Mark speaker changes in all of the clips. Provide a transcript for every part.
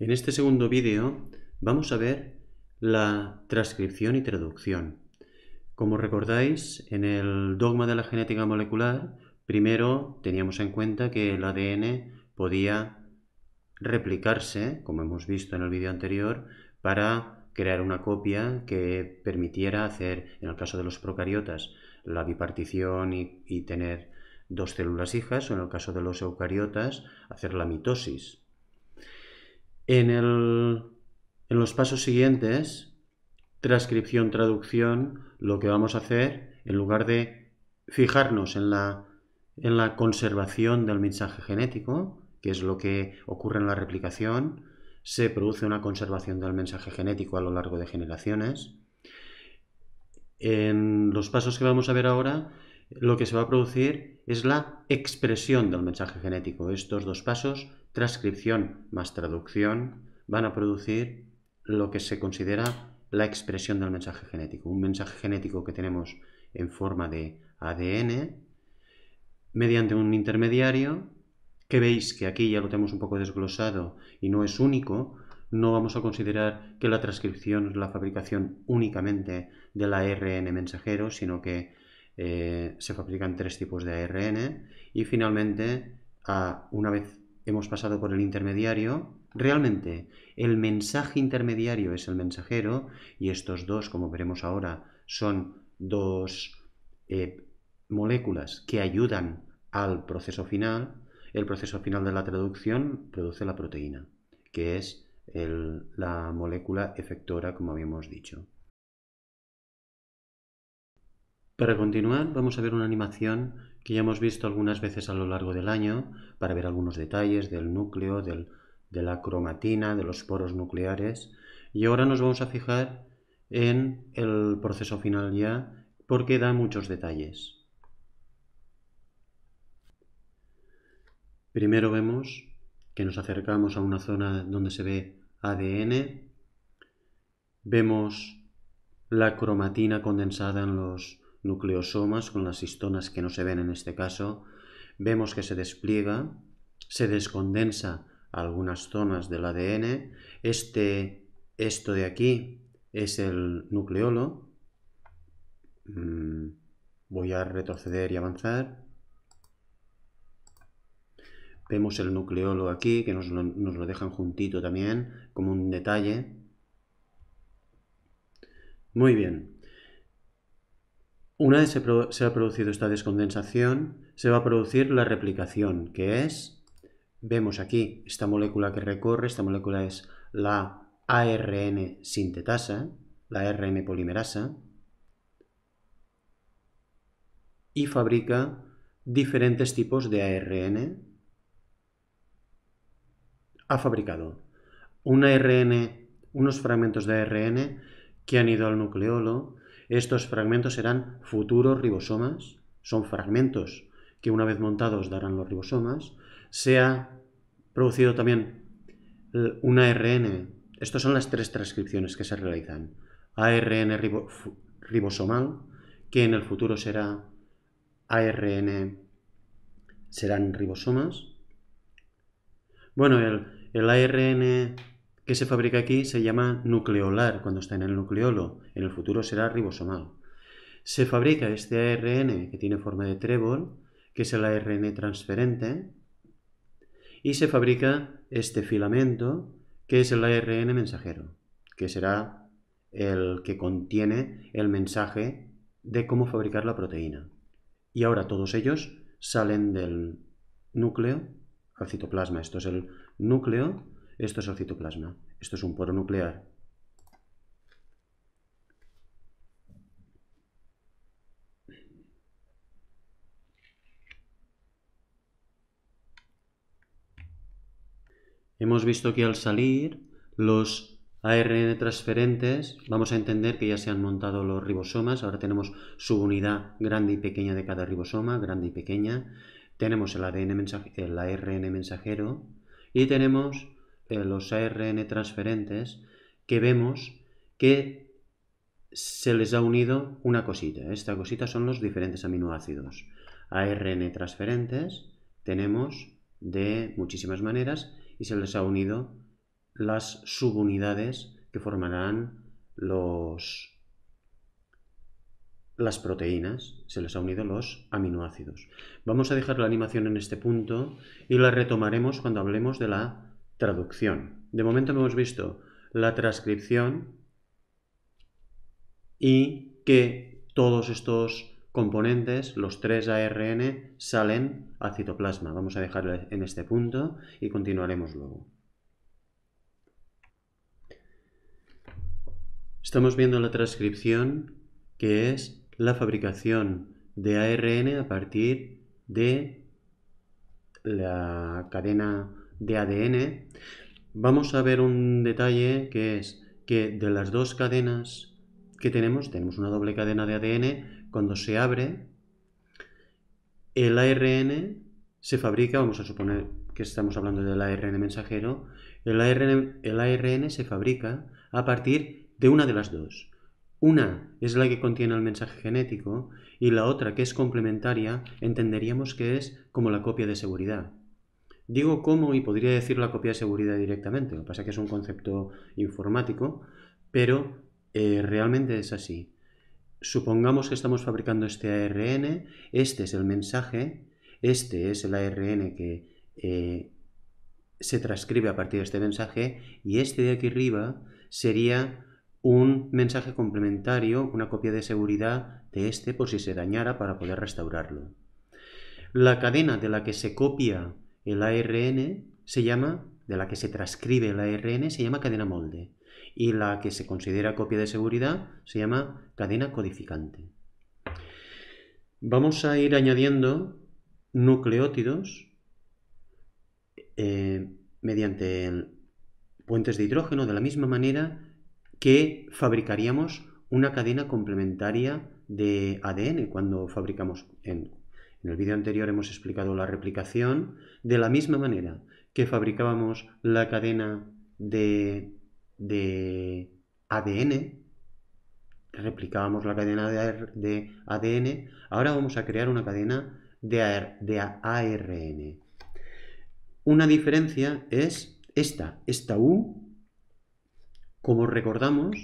Speaker 1: En este segundo vídeo vamos a ver la transcripción y traducción. Como recordáis, en el dogma de la genética molecular, primero teníamos en cuenta que el ADN podía replicarse, como hemos visto en el vídeo anterior, para crear una copia que permitiera hacer, en el caso de los procariotas, la bipartición y, y tener dos células hijas, o en el caso de los eucariotas, hacer la mitosis, en, los pasos siguientes, transcripción, traducción, lo que vamos a hacer, en lugar de fijarnos en la, en la conservación del mensaje genético, que es lo que ocurre en la replicación, se produce una conservación del mensaje genético a lo largo de generaciones. En los pasos que vamos a ver ahora, lo que se va a producir es la expresión del mensaje genético. Estos dos pasos transcripción más traducción van a producir lo que se considera la expresión del mensaje genético. Un mensaje genético que tenemos en forma de ADN mediante un intermediario que veis que aquí ya lo tenemos un poco desglosado y no es único, no vamos a considerar que la transcripción es la fabricación únicamente del ARN mensajero, sino que eh, se fabrican tres tipos de ARN y finalmente, a, una vez hemos pasado por el intermediario. Realmente, el mensaje intermediario es el mensajero y estos dos, como veremos ahora, son dos eh, moléculas que ayudan al proceso final. El proceso final de la traducción produce la proteína, que es la molécula efectora, como habíamos dicho. Para continuar, vamos a ver una animación que ya hemos visto algunas veces a lo largo del año para ver algunos detalles del núcleo, de la cromatina, de los poros nucleares. Y ahora nos vamos a fijar en el proceso final ya porque da muchos detalles. Primero vemos que nos acercamos a una zona donde se ve ADN, vemos la cromatina condensada en los nucleosomas, con las histonas que no se ven en este caso, vemos que se despliega, se descondensa algunas zonas del ADN, este, esto de aquí es el nucleolo, mm, voy a retroceder y avanzar, vemos el nucleolo aquí, que nos nos lo dejan juntito también, como un detalle, muy bien, una vez se, ha producido esta descondensación, se va a producir la replicación, que es, vemos aquí esta molécula que recorre, esta molécula es la ARN sintetasa, la ARN polimerasa, y fabrica diferentes tipos de ARN. Ha fabricado un ARN, unos fragmentos de ARN que han ido al nucleolo, estos fragmentos serán futuros ribosomas, son fragmentos que una vez montados darán los ribosomas. Se ha producido también eh, un ARN. Estas son las tres transcripciones que se realizan. ARN ribosomal, que en el futuro será ARN, serán ribosomas. Bueno, el, el ARN que se fabrica aquí se llama nucleolar cuando está en el nucleolo, en el futuro será ribosomal. Se fabrica este ARN que tiene forma de trébol, que es el ARN transferente, y se fabrica este filamento, que es el ARN mensajero, que será el que contiene el mensaje de cómo fabricar la proteína. Y ahora todos ellos salen del núcleo al citoplasma. Esto es el núcleo esto es el citoplasma. Esto es un poro nuclear. Hemos visto que al salir los ARN transferentes, vamos a entender que ya se han montado los ribosomas, ahora tenemos su unidad grande y pequeña de cada ribosoma, grande y pequeña, tenemos el, ADN el ARN mensajero y tenemos eh, los ARN transferentes, que vemos que se les ha unido una cosita. Esta cosita son los diferentes aminoácidos. ARN transferentes tenemos de muchísimas maneras y se les ha unido las subunidades que formarán los las proteínas, se les ha unido los aminoácidos. Vamos a dejar la animación en este punto y la retomaremos cuando hablemos de la traducción. De momento hemos visto la transcripción y que todos estos componentes, los tres ARN, salen a citoplasma. Vamos a dejarlo en este punto y continuaremos luego. Estamos viendo la transcripción que es la fabricación de ARN a partir de la cadena de ADN, vamos a ver un detalle que es que de las dos cadenas que tenemos, tenemos una doble cadena de ADN, cuando se abre, el ARN se fabrica, vamos a suponer que estamos hablando del ARN mensajero, el ARN, el se fabrica a partir de una de las dos. Una es la que contiene el mensaje genético y la otra que es complementaria entenderíamos que es como la copia de seguridad. Digo cómo y podría decir la copia de seguridad directamente. Lo que pasa es que es un concepto informático, pero eh, realmente es así. Supongamos que estamos fabricando este ARN, este es el mensaje, este es el ARN que eh, se transcribe a partir de este mensaje y este de aquí arriba sería un mensaje complementario, una copia de seguridad de este por si se dañara para poder restaurarlo. La cadena de la que se copia el ARN se llama, de la que se transcribe el ARN, se llama cadena molde. Y la que se considera copia de seguridad se llama cadena codificante. Vamos a ir añadiendo nucleótidos eh, mediante puentes de hidrógeno, de la misma manera que fabricaríamos una cadena complementaria de ADN cuando fabricamos en en el vídeo anterior hemos explicado la replicación de la misma manera que fabricábamos la cadena de, ADN, replicábamos la cadena de, ADN, ahora vamos a crear una cadena de, ARN. Una diferencia es esta, esta U, como recordamos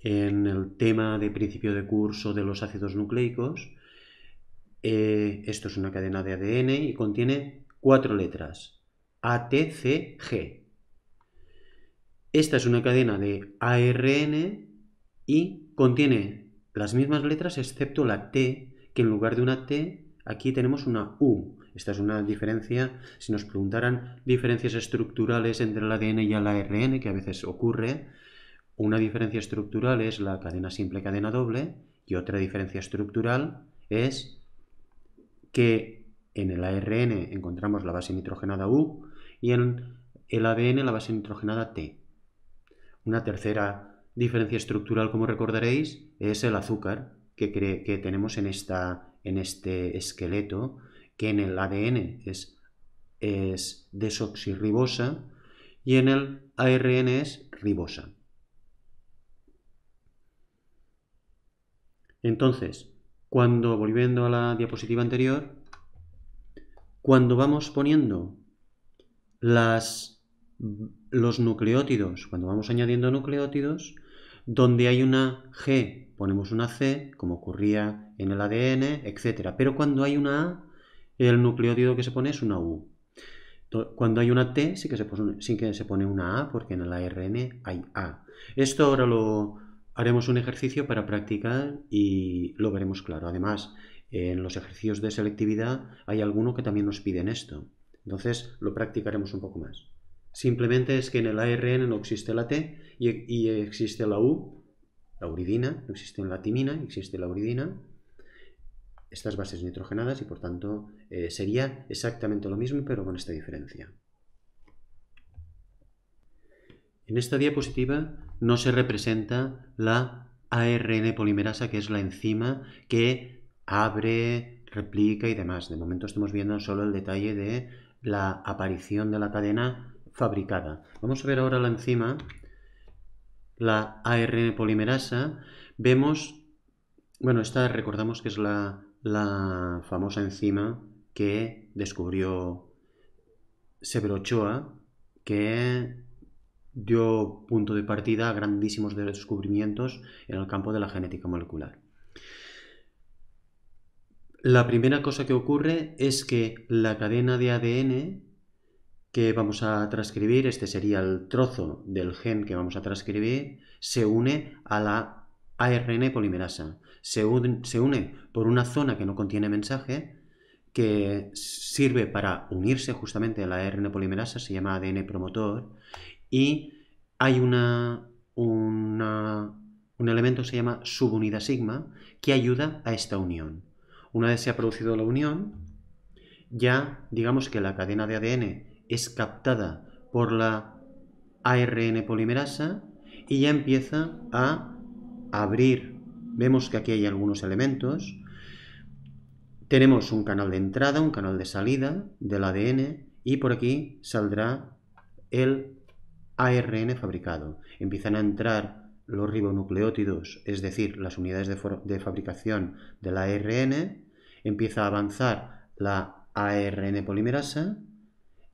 Speaker 1: en el tema de principio de curso de los ácidos nucleicos, eh, esto es una cadena de ADN y contiene cuatro letras, A, T, C, G. Esta es una cadena de ARN y contiene las mismas letras excepto la T, que en lugar de una T, aquí tenemos una U. Esta es una diferencia, si nos preguntaran diferencias estructurales entre el ADN y el ARN, que a veces ocurre, una diferencia estructural es la cadena simple, cadena doble, y otra diferencia estructural es que en el ARN encontramos la base nitrogenada U y en el ADN la base nitrogenada T. Una tercera diferencia estructural, como recordaréis, es el azúcar que, tenemos en, esta, en este esqueleto, que en el ADN es, es desoxirribosa y en el ARN es ribosa. Entonces, cuando, volviendo a la diapositiva anterior, cuando vamos poniendo los nucleótidos, cuando vamos añadiendo nucleótidos, donde hay una G ponemos una C, como ocurría en el ADN, etc. Pero cuando hay una A, el nucleótido que se pone es una U. Cuando hay una T sí que se pone, sí que se pone una A, porque en el ARN hay A. Esto ahora lo, haremos un ejercicio para practicar y lo veremos claro. Además, en los ejercicios de selectividad hay alguno que también nos piden esto. Entonces lo practicaremos un poco más. Simplemente es que en el ARN no existe la T y, existe la U, la uridina, no existe la timina, existe la uridina, estas bases nitrogenadas y por tanto eh, sería exactamente lo mismo pero con esta diferencia. En esta diapositiva no se representa la ARN polimerasa, que es la enzima que abre, replica y demás. De momento estamos viendo solo el detalle de la aparición de la cadena fabricada. Vamos a ver ahora la enzima, la ARN polimerasa. Vemos, bueno, esta recordamos que es la, famosa enzima que descubrió Sebrochoa, que dio punto de partida a grandísimos descubrimientos en el campo de la genética molecular. La primera cosa que ocurre es que la cadena de ADN que vamos a transcribir, este sería el trozo del gen que vamos a transcribir, se une a la ARN polimerasa. Se, une por una zona que no contiene mensaje, que sirve para unirse justamente a la ARN polimerasa, se llama ADN promotor, y hay una, un elemento que se llama subunidad sigma que ayuda a esta unión. Una vez se ha producido la unión, ya digamos que la cadena de ADN es captada por la ARN polimerasa y ya empieza a abrir. Vemos que aquí hay algunos elementos. Tenemos un canal de entrada, un canal de salida del ADN y por aquí saldrá el ARN fabricado. Empiezan a entrar los ribonucleótidos, es decir, las unidades de, de fabricación del ARN, empieza a avanzar la ARN polimerasa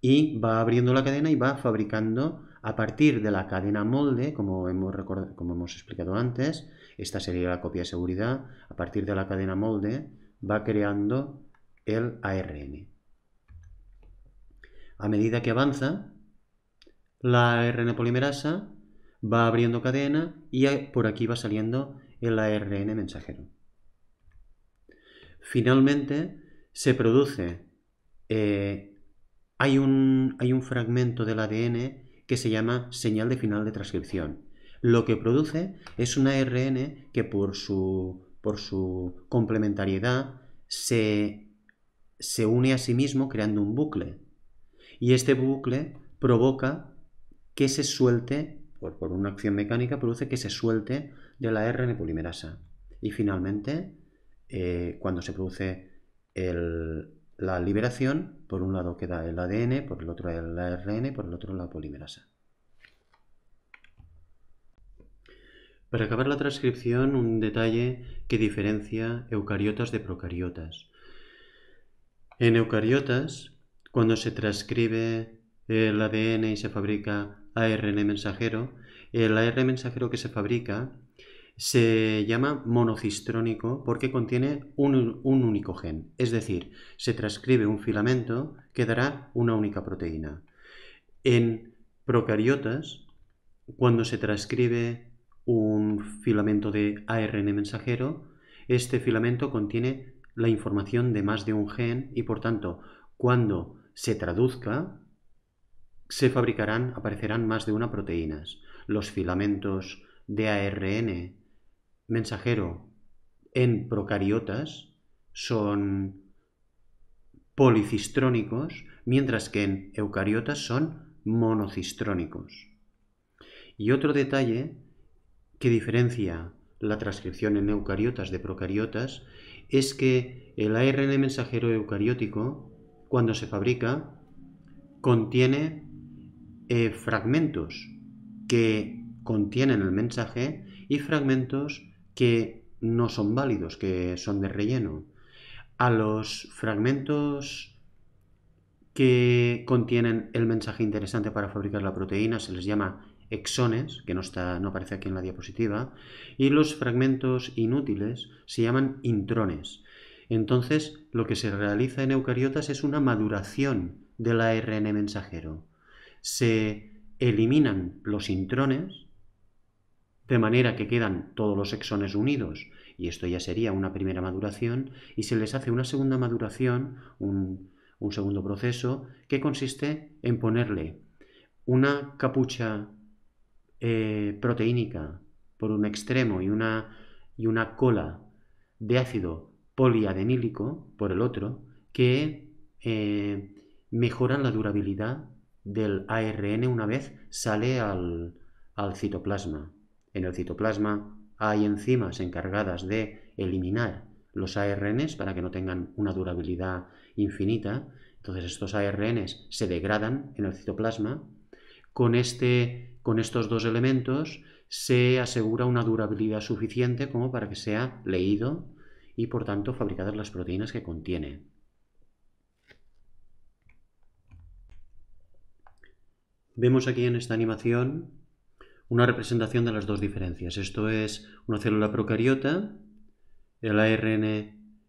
Speaker 1: y va abriendo la cadena y va fabricando a partir de la cadena molde, como hemos, como hemos explicado antes, esta sería la copia de seguridad, a partir de la cadena molde va creando el ARN. A medida que avanza, la ARN polimerasa va abriendo cadena y por aquí va saliendo el ARN mensajero. Finalmente, se produce, eh, hay, un, hay un fragmento del ADN que se llama señal de final de transcripción. Lo que produce es una ARN que por su, por su complementariedad se, se une a sí mismo creando un bucle. Y este bucle provoca que se suelte, por, una acción mecánica, produce que se suelte de la RN polimerasa. Y finalmente, eh, cuando se produce la liberación, por un lado queda el ADN, por el otro el ARN, por el otro la polimerasa. Para acabar la transcripción, un detalle que diferencia eucariotas de procariotas. En eucariotas, cuando se transcribe el ADN y se fabrica ARN mensajero, el ARN mensajero que se fabrica se llama monocistrónico porque contiene un, único gen, es decir, se transcribe un filamento que dará una única proteína. En procariotas, cuando se transcribe un filamento de ARN mensajero, este filamento contiene la información de más de un gen y por tanto, cuando se traduzca, se fabricarán, aparecerán más de una proteínas. Los filamentos de ARN mensajero en procariotas son policistrónicos, mientras que en eucariotas son monocistrónicos. Y otro detalle que diferencia la transcripción en eucariotas de procariotas es que el ARN mensajero eucariótico, cuando se fabrica, contiene eh, fragmentos que contienen el mensaje y fragmentos que no son válidos, que son de relleno. A los fragmentos que contienen el mensaje interesante para fabricar la proteína se les llama exones, que no, está, no aparece aquí en la diapositiva, y los fragmentos inútiles se llaman intrones. Entonces, lo que se realiza en eucariotas es una maduración del ARN mensajero se eliminan los intrones, de manera que quedan todos los exones unidos, y esto ya sería una primera maduración, y se les hace una segunda maduración, un, segundo proceso, que consiste en ponerle una capucha eh, proteínica por un extremo y una, una cola de ácido poliadenílico por el otro, que eh, mejoran la durabilidad del ARN una vez sale al, citoplasma. En el citoplasma hay enzimas encargadas de eliminar los ARNs para que no tengan una durabilidad infinita. Entonces estos ARNs se degradan en el citoplasma. Con, este, con estos dos elementos se asegura una durabilidad suficiente como para que sea leído y por tanto fabricadas las proteínas que contiene. Vemos aquí en esta animación una representación de las dos diferencias. Esto es una célula procariota, el ARN,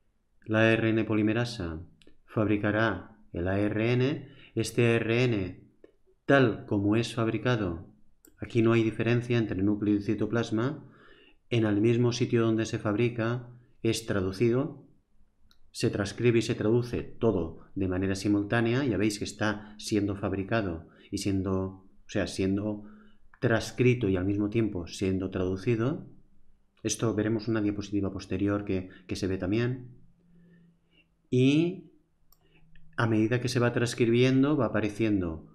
Speaker 1: la ARN polimerasa fabricará el ARN, este ARN tal como es fabricado, aquí no hay diferencia entre núcleo y citoplasma, en el mismo sitio donde se fabrica es traducido, se transcribe y se traduce todo de manera simultánea, ya veis que está siendo fabricado y siendo, o sea, siendo transcrito y al mismo tiempo siendo traducido. Esto veremos una diapositiva posterior que, que se ve también. Y a medida que se va transcribiendo va apareciendo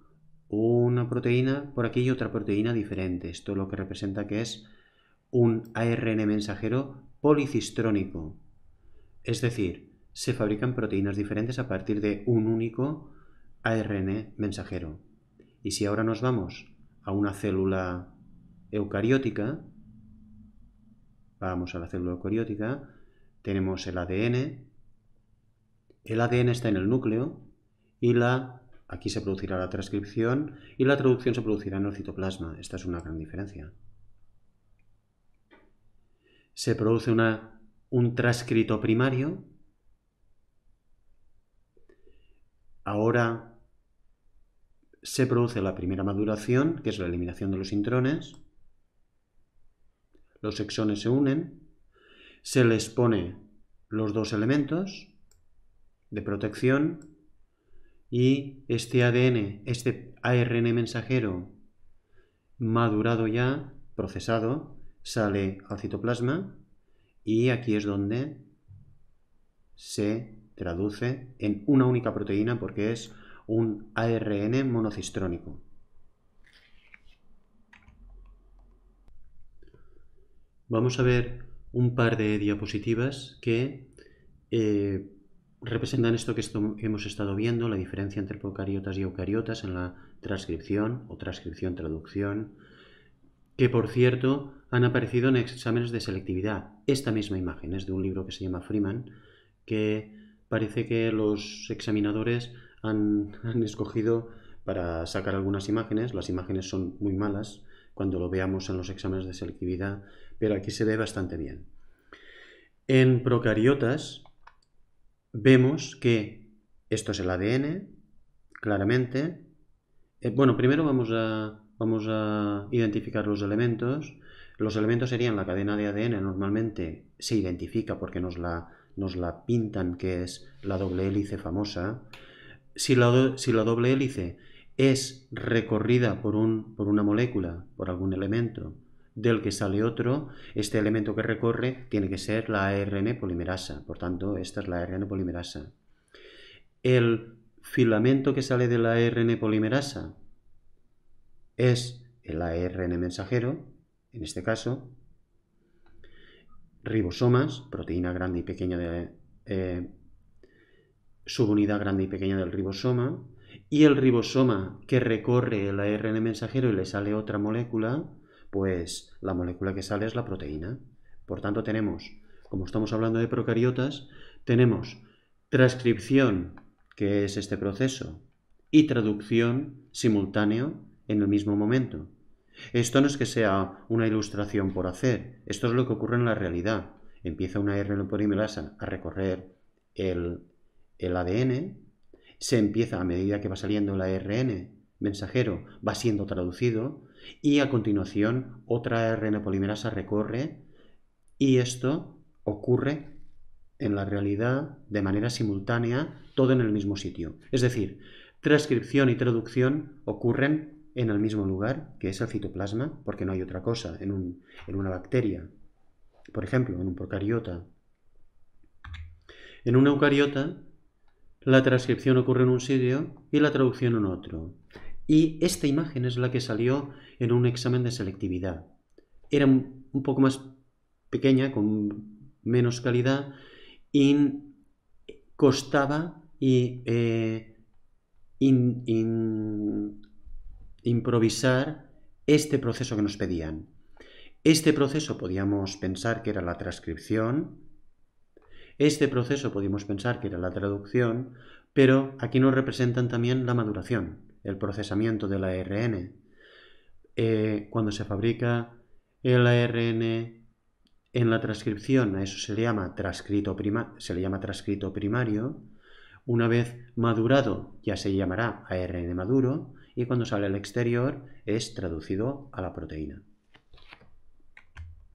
Speaker 1: una proteína por aquí y otra proteína diferente. Esto lo que representa que es un ARN mensajero policistrónico. Es decir, se fabrican proteínas diferentes a partir de un único ARN mensajero. Y si ahora nos vamos a una célula eucariótica, vamos a la célula eucariótica, tenemos el ADN, el ADN está en el núcleo y la aquí se producirá la transcripción y la traducción se producirá en el citoplasma. Esta es una gran diferencia. Se produce una, un transcrito primario. Ahora se produce la primera maduración, que es la eliminación de los intrones, los exones se unen, se les pone los dos elementos de protección y este ADN, este ARN mensajero madurado ya, procesado, sale al citoplasma y aquí es donde se traduce en una única proteína porque es un ARN monocistrónico. Vamos a ver un par de diapositivas que eh, representan esto que hemos estado viendo, la diferencia entre procariotas y eucariotas en la transcripción o transcripción-traducción, que por cierto han aparecido en exámenes de selectividad. Esta misma imagen es de un libro que se llama Freeman, que parece que los examinadores han, escogido para sacar algunas imágenes. Las imágenes son muy malas cuando lo veamos en los exámenes de selectividad, pero aquí se ve bastante bien. En procariotas vemos que esto es el ADN, claramente. Eh, bueno, primero vamos a, vamos a identificar los elementos. Los elementos serían la cadena de ADN, normalmente se identifica porque nos la, nos la pintan, que es la doble hélice famosa si la, doble hélice es recorrida por, una molécula, por algún elemento, del que sale otro, este elemento que recorre tiene que ser la ARN polimerasa. Por tanto, esta es la ARN polimerasa. El filamento que sale de la ARN polimerasa es el ARN mensajero, en este caso, ribosomas, proteína grande y pequeña de, eh, subunidad grande y pequeña del ribosoma, y el ribosoma que recorre el ARN mensajero y le sale otra molécula, pues la molécula que sale es la proteína. Por tanto, tenemos, como estamos hablando de procariotas, tenemos transcripción, que es este proceso, y traducción simultáneo en el mismo momento. Esto no es que sea una ilustración por hacer, esto es lo que ocurre en la realidad. Empieza una ARN polimerasa a recorrer el el ADN, se empieza a medida que va saliendo el ARN mensajero, va siendo traducido y a continuación otra ARN polimerasa recorre y esto ocurre en la realidad de manera simultánea todo en el mismo sitio. Es decir, transcripción y traducción ocurren en el mismo lugar, que es el citoplasma, porque no hay otra cosa en, en una bacteria. Por ejemplo, en un procariota. En un eucariota la transcripción ocurre en un sitio y la traducción en otro. Y esta imagen es la que salió en un examen de selectividad. Era un poco más pequeña, con menos calidad, y costaba y, eh, improvisar este proceso que nos pedían. Este proceso podíamos pensar que era la transcripción, este proceso podemos pensar que era la traducción, pero aquí nos representan también la maduración, el procesamiento del ARN. Eh, cuando se fabrica el ARN en la transcripción, a eso se le llama transcrito, prima se le llama transcrito primario, una vez madurado ya se llamará ARN maduro y cuando sale al exterior es traducido a la proteína.